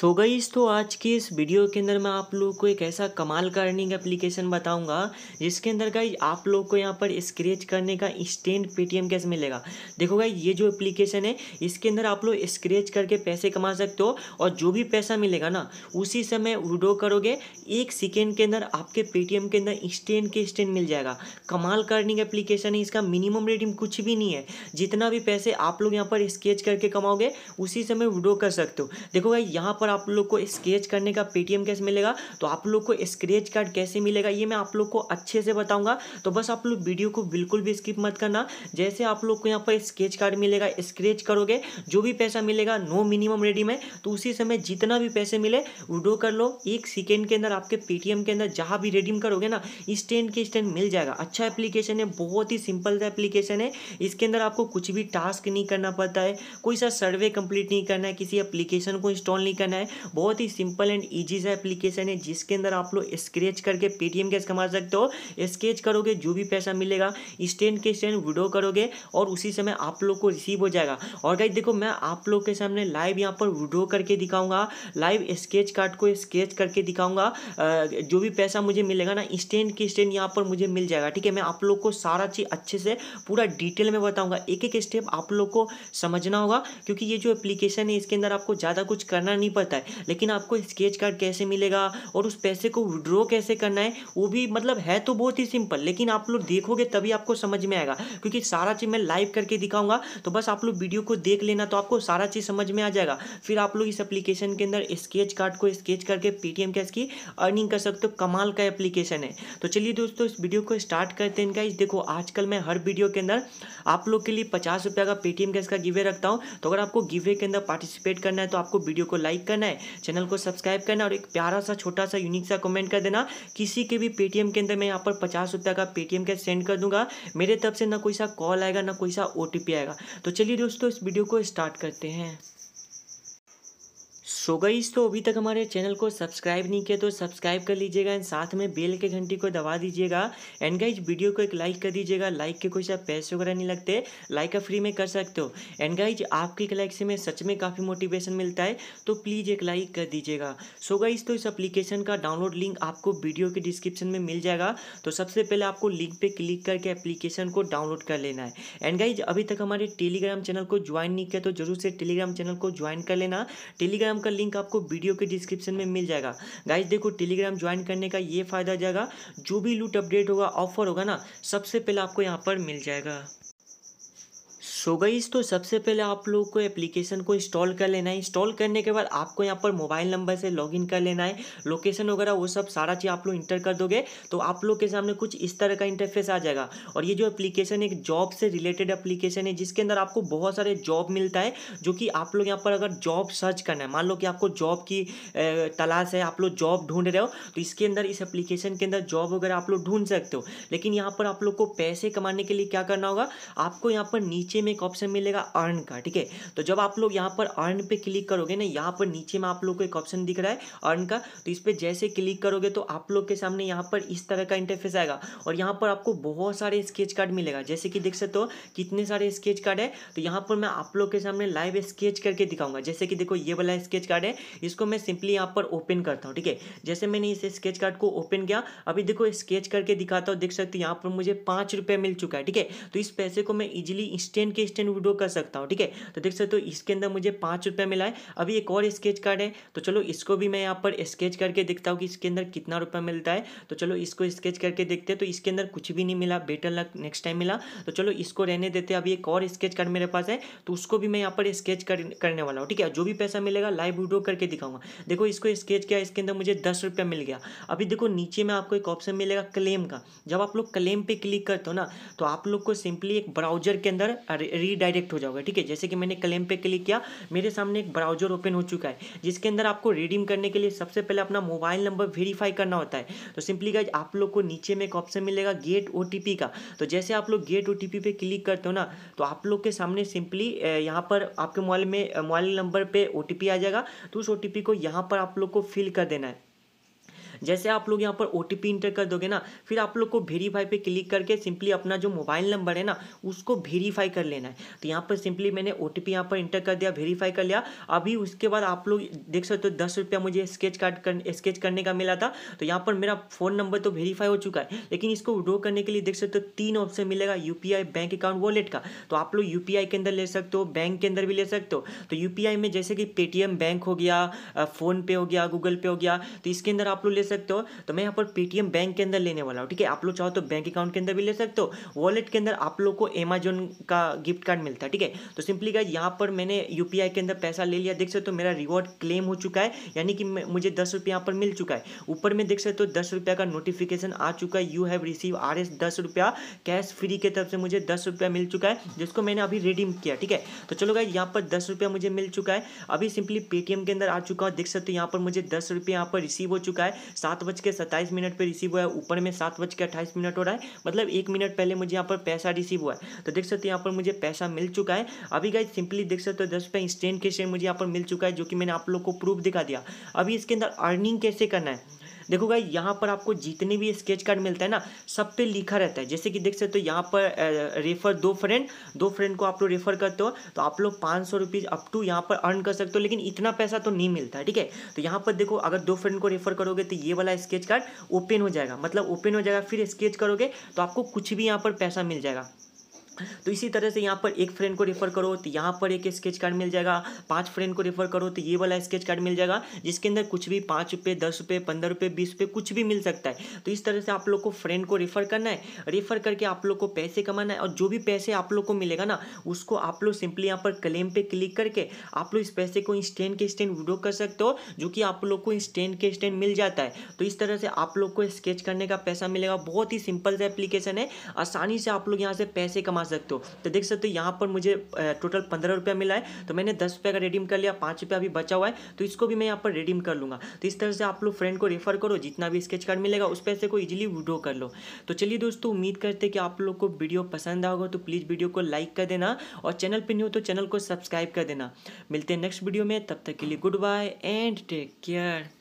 सो so गई तो आज की इस वीडियो के अंदर मैं आप लोग को एक ऐसा कमाल का अर्निंग एप्लीकेशन बताऊंगा जिसके अंदर का आप लोग को यहाँ पर स्क्रेच करने का इंस्टेंट पेटीएम कैश मिलेगा देखो गाई ये जो एप्लीकेशन है इसके अंदर आप लोग स्क्रेच करके पैसे कमा सकते हो और जो भी पैसा मिलेगा ना उसी समय विड्रो करोगे एक सेकेंड के अंदर आपके पेटीएम के अंदर इंस्टेंट के इंस्टेंट मिल जाएगा कमाल का अर्निंग एप्लीकेशन है इसका मिनिमम रेटिंग कुछ भी नहीं है जितना भी पैसे आप लोग यहाँ पर स्केच करके कमाओगे उसी समय विड्रो कर सकते हो देखो भाई यहाँ पर आप लोग को स्क्रेच करने का पेटीएम कैसे मिलेगा तो आप लोग को स्क्रेच कार्ड कैसे मिलेगा ये मैं आप लोग को अच्छे से बताऊंगा तो बस आप लोग वीडियो को बिल्कुल भी स्किप मत करना जैसे आप लोग को यहाँ पर स्केच कार्ड मिलेगा स्क्रेच करोगे जो भी पैसा मिलेगा नो मिनिमम रेडी में तो उसी समय जितना भी पैसे मिले वो कर लो एक सेकेंड के अंदर आपके पेटीएम के अंदर जहाँ भी रेडीम करोगे ना स्टैंड के स्टैंड मिल जाएगा अच्छा एप्लीकेशन है बहुत ही सिंपल सा एप्लीकेशन है इसके अंदर आपको कुछ भी टास्क नहीं करना पड़ता है कोई सा सर्वे कंप्लीट नहीं करना है किसी एप्लीकेशन को इंस्टॉल नहीं करना है है बहुत ही सिंपल एंड ईजी सा एप्लीकेशन है जिसके अंदर आप लोग स्क्रेच करके पेटीएम कैश कमा सकते हो स्केच करोगे जो भी पैसा मिलेगा स्टैंड के स्टैंड विड्रो करोगे और उसी समय आप लोग को रिसीव हो जाएगा और गाइज देखो मैं आप लोग के सामने लाइव यहाँ पर विड्रो करके दिखाऊंगा लाइव स्केच कार्ड को स्केच करके दिखाऊंगा जो भी पैसा मुझे मिलेगा ना स्टैंड की स्टैंड यहाँ पर मुझे मिल जाएगा ठीक है मैं आप लोग को सारा चीज़ अच्छे से पूरा डिटेल में बताऊँगा एक एक स्टेप आप लोग को समझना होगा क्योंकि ये जो एप्लीकेशन है इसके अंदर आपको ज़्यादा कुछ करना नहीं पड़ता पता है लेकिन आपको स्केच कार्ड कैसे मिलेगा और उस पैसे को विड्रॉ कैसे करना है वो भी मतलब है तो बहुत ही सिंपल लेकिन आप लोग देखोगे तभी आपको समझ में आएगा क्योंकि सारा चीज़ मैं लाइव करके दिखाऊंगा तो बस आप लोग वीडियो को देख लेना तो आपको सारा चीज़ समझ में आ जाएगा फिर आप लोग इस एप्लीकेशन के अंदर स्केच कार्ड को स्केच करके पेटीएम कैश की अर्निंग कर सकते हो कमाल का एप्लीकेशन है तो चलिए दोस्तों इस वीडियो को स्टार्ट करते हैं इनका देखो आजकल मैं हर वीडियो के अंदर आप लोग के लिए पचास का पेटीएम कैश का गिवे रखता हूँ तो अगर आपको गिवे के अंदर पार्टिसिपेट करना है तो आपको वीडियो को लाइक करना करना है चैनल को सब्सक्राइब करना और एक प्यारा सा छोटा सा यूनिक सा कमेंट कर देना किसी के भी पेटीएम के अंदर मैं यहाँ पर पचास रुपये का पेटीएम कैश सेंड कर दूंगा मेरे तरफ से ना कोई सा कॉल आएगा ना कोई सा ओ आएगा तो चलिए दोस्तों इस वीडियो को स्टार्ट करते हैं सो गई तो अभी तक हमारे चैनल को सब्सक्राइब नहीं किया तो सब्सक्राइब कर लीजिएगा एंड साथ में बेल के घंटी को दबा दीजिएगा एंड गाइज वीडियो को एक लाइक कर दीजिएगा लाइक के कोई सा पैसे वगैरह नहीं लगते लाइक का फ्री में कर सकते हो एंड गाइज आपकी एक लाइक से मैं सच में काफ़ी मोटिवेशन मिलता है तो प्लीज़ एक लाइक कर दीजिएगा सो गाइज तो इस अप्लीकेशन का डाउनलोड लिंक आपको वीडियो के डिस्क्रिप्शन में मिल जाएगा तो सबसे पहले आपको लिंक पर क्लिक करके एप्लीकेशन को डाउनलोड कर लेना है एंड गाइज अभी तक हमारे टेलीग्राम चैनल को ज्वाइन नहीं किया तो जरूर से टेलीग्राम चैनल को ज्वाइन कर लेना टेलीग्राम का का लिंक आपको वीडियो के डिस्क्रिप्शन में मिल जाएगा गाइज देखो टेलीग्राम ज्वाइन करने का ये फायदा जाएगा जो भी लूट अपडेट होगा ऑफर होगा ना सबसे पहले आपको यहाँ पर मिल जाएगा सो so गई तो सबसे पहले आप लोग को एप्लीकेशन को इंस्टॉल कर लेना है इंस्टॉल करने के बाद आपको यहाँ पर मोबाइल नंबर से लॉगिन कर लेना है लोकेशन वगैरह वो सब सारा चीज़ आप लोग इंटर कर दोगे तो आप लोग के सामने कुछ इस तरह का इंटरफेस आ जाएगा और ये जो एप्लीकेशन एक जॉब से रिलेटेड एप्लीकेशन है जिसके अंदर आपको बहुत सारे जॉब मिलता है जो कि आप लोग यहाँ पर अगर जॉब सर्च करना है मान लो कि आपको जॉब की तलाश है आप लोग जॉब ढूंढ रहे हो तो इसके अंदर इस एप्लीकेशन के अंदर जॉब वगैरह आप लोग ढूंढ सकते हो लेकिन यहाँ पर आप लोग को पैसे कमाने के लिए क्या करना होगा आपको यहाँ पर नीचे में में एक ऑप्शन मिलेगा अर्न का ठीक है तो जब आप लोग यहाँ पर अर्न पे क्लिक करोगे ना यहाँ पर नीचे में आप लोग को एक ऑप्शन दिख रहा है अर्न का तो इस पर जैसे क्लिक करोगे तो आप लोग के सामने यहाँ पर इस तरह का इंटरफेस आएगा और यहाँ पर आपको बहुत सारे स्केच कार्ड मिलेगा जैसे कि देख सकते हो कितने सारे स्केच कार्ड है तो यहाँ पर मैं आप लोग के सामने लाइव स्केच करके दिखाऊंगा जैसे कि देखो ये वाला स्केच कार्ड है इसको मैं सिंपली यहाँ पर ओपन करता हूँ ठीक है जैसे मैंने इस स्केच कार्ड को ओपन किया अभी देखो स्केच करके दिखाता हूँ देख सकते हो यहाँ पर मुझे पाँच मिल चुका है ठीक है तो इस पैसे को मैं इजिली इंस्टेंट के स्टैंड विड्रो कर सकता हूँ ठीक है तो देख सकते हो इसके अंदर मुझे पाँच रुपये मिला है अभी एक और स्केच कार्ड है तो चलो इसको भी मैं यहाँ पर स्केच करके देखता हूँ कि इसके अंदर कितना रुपया मिलता है तो चलो इसको स्केच करके देखते हैं तो इसके अंदर कुछ भी नहीं मिला बेटर लक नेक्स्ट टाइम मिला तो चलो इसको रहने देते अभी एक और स्केच कार्ड मेरे पास है तो उसको भी मैं यहाँ पर स्केच करने वाला हूँ ठीक है जो भी पैसा मिलेगा लाइव विड्रो करके दिखाऊंगा देखो इसको स्केच किया इसके अंदर मुझे दस मिल गया अभी देखो नीचे में आपको एक ऑप्शन मिलेगा क्लेम का जब आप लोग क्लेम पे क्लिक करते हो ना तो आप लोग को सिंपली एक ब्राउजर के अंदर रीडायरेक्ट हो जाओगे ठीक है जैसे कि मैंने क्लेम पे क्लिक किया मेरे सामने एक ब्राउजर ओपन हो चुका है जिसके अंदर आपको रिडीम करने के लिए सबसे पहले अपना मोबाइल नंबर वेरीफाई करना होता है तो सिंपली गाइज आप लोग को नीचे में एक ऑप्शन मिलेगा गेट ओ का तो जैसे आप लोग गेट ओ पे क्लिक करते हो ना तो आप लोग के सामने सिंपली यहाँ पर आपके मोबाइल में मोबाइल नंबर पर ओ आ जाएगा तो उस ओ को यहाँ पर आप लोग को फिल कर देना है जैसे आप लोग यहाँ पर ओ इंटर कर दोगे ना फिर आप लोग को वेरीफाई पे क्लिक करके सिंपली अपना जो मोबाइल नंबर है ना उसको वेरीफाई कर लेना है तो यहाँ पर सिंपली मैंने ओ टी यहाँ पर इंटर कर दिया वेरीफाई कर लिया अभी उसके बाद आप लोग देख सकते हो दस रुपया मुझे स्केच कार्ड कर स्केच करने का मिला था तो यहाँ पर मेरा फ़ोन नंबर तो वेरीफाई हो चुका है लेकिन इसको विड्रो करने के लिए देख सकते हो तीन ऑप्शन मिलेगा यू बैंक अकाउंट वॉलेट का तो आप लोग यू के अंदर ले सकते हो बैंक के अंदर भी ले सकते हो तो यू में जैसे कि पेटीएम बैंक हो गया फ़ोनपे हो गया गूगल पे हो गया तो इसके अंदर आप लोग ले सकते हो तो मैं यहाँ पर पेटीएम बैंक के अंदर लेने वाला हूँ ठीक है आप लोग चाहो तो बैंक अकाउंट के अंदर भी ले सकते हो वॉलेट के अंदर आप लोग को अमेजोन का गिफ्ट कार्ड मिलता है ठीक है तो सिंपली गाइज यहाँ पर मैंने यू के अंदर पैसा ले लिया देख सकते हो मेरा रिवॉर्ड क्लेम हो चुका है यानी कि मुझे दस रुपये पर मिल चुका है ऊपर में देख सकते हो दस रुपये का नोटिफिकेशन आ चुका है you have receive R S दस रुपया कैश फ्री के तरफ से मुझे दस रुपया मिल चुका है जिसको मैंने अभी रिडीम किया ठीक है तो चलो गाइज यहाँ पर दस रुपया मुझे मिल चुका है अभी सिंपली पेटीएम के अंदर आ चुका हूँ देख सकते हो यहाँ पर मुझे दस रुपये यहाँ पर रिसीव हो चुका है सात बज के सत्ताईस मिनट पर रिसीव हुआ है ऊपर में सात बज के अट्ठाईस मिनट हो रहा है मतलब एक मिनट पहले मुझे यहाँ पर पैसा रिसीव हुआ है तो देख सकते हो यहाँ पर मुझे पैसा मिल चुका है अभी गाइज सिंपली देख सकते हो दस रुपये इंस्टेंट के शेयर मुझे यहाँ पर मिल चुका है जो कि मैंने आप लोग को प्रूफ दिखा दिया अभी इसके अंदर अर्निंग कैसे करना है देखो भाई यहाँ पर आपको जितने भी स्केच कार्ड मिलता है ना सब पे लिखा रहता है जैसे कि देख सकते हो यहाँ पर रेफर दो फ्रेंड दो फ्रेंड को आप लोग रेफर करते हो तो आप लोग पाँच सौ रुपीज़ अप टू यहाँ पर अर्न कर सकते हो लेकिन इतना पैसा तो नहीं मिलता है ठीक है तो यहाँ पर देखो अगर दो फ्रेंड को रेफर करोगे तो ये वाला स्केच कार्ड ओपन हो जाएगा मतलब ओपन हो जाएगा फिर स्केच करोगे तो आपको कुछ भी यहाँ पर पैसा मिल जाएगा तो इसी तरह से यहाँ पर एक फ्रेंड को रेफर करो तो यहाँ पर एक स्केच कार्ड मिल जाएगा पाँच फ्रेंड को रेफर करो तो ये वाला स्केच कार्ड मिल जाएगा जिसके अंदर कुछ भी पाँच रुपये दस रुपये पंद्रह रुपये बीस रुपये कुछ भी मिल सकता है तो इस तरह से आप लोग को फ्रेंड को रेफर करना है रेफर करके आप लोग को पैसे कमाना है और जो भी पैसे आप लोग को मिलेगा ना उसको आप लोग सिंपली यहाँ पर क्लेम पर क्लिक करके आप लोग इस पैसे को इंस्टेंट के इंस्टेंट विड्रो कर सकते हो जो कि आप लोग को इंस्टेंट के इंस्टेंट मिल जाता है तो इस तरह से आप लोग को स्केच करने का पैसा मिलेगा बहुत ही सिंपल सा एप्लीकेशन है आसानी से आप लोग यहाँ से पैसे कमा सकते हो तो देख सकते हो यहाँ पर मुझे टोटल पंद्रह रुपया मिला है तो मैंने दस रुपये का रिडीम कर लिया पाँच रुपया अभी बचा हुआ है तो इसको भी मैं यहाँ पर रिडीम कर लूँगा तो इस तरह से आप लोग फ्रेंड को रेफर करो जितना भी स्केच कार्ड मिलेगा उस पैसे को ईजिली विड्रो कर लो तो चलिए दोस्तों उम्मीद करते कि आप लोग को वीडियो पसंद आएगा तो प्लीज़ वीडियो को लाइक कर देना और चैनल पर नहीं हो तो चैनल को सब्सक्राइब कर देना मिलते हैं नेक्स्ट वीडियो में तब तक के लिए good bye and take care